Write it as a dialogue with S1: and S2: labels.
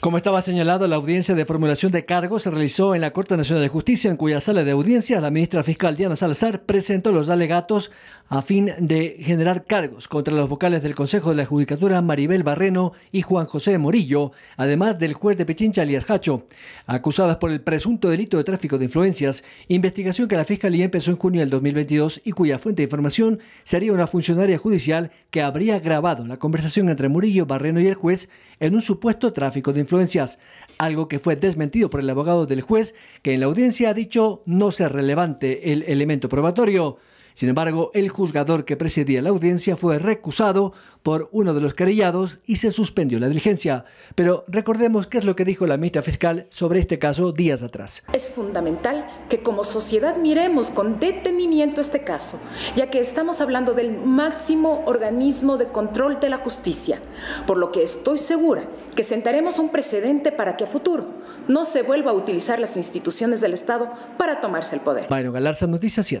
S1: Como estaba señalado, la audiencia de formulación de cargos se realizó en la Corte Nacional de Justicia, en cuya sala de audiencia la ministra fiscal Diana Salazar presentó los alegatos a fin de generar cargos contra los vocales del Consejo de la Judicatura Maribel Barreno y Juan José Morillo, además del juez de Pechincha Alias Hacho, acusadas por el presunto delito de tráfico de influencias, investigación que la Fiscalía empezó en junio del 2022 y cuya fuente de información sería una funcionaria judicial que habría grabado la conversación entre Murillo, Barreno y el juez en un supuesto tráfico de influencias influencias, algo que fue desmentido por el abogado del juez, que en la audiencia ha dicho no ser relevante el elemento probatorio. Sin embargo, el juzgador que presidía la audiencia fue recusado por uno de los querellados y se suspendió la diligencia. Pero recordemos qué es lo que dijo la ministra fiscal sobre este caso días atrás.
S2: Es fundamental que como sociedad miremos con detenimiento este caso, ya que estamos hablando del máximo organismo de control de la justicia, por lo que estoy segura que sentaremos un precedente para que a futuro no se vuelva a utilizar las instituciones del Estado para tomarse el poder.
S1: Bueno, Galarza, Noticias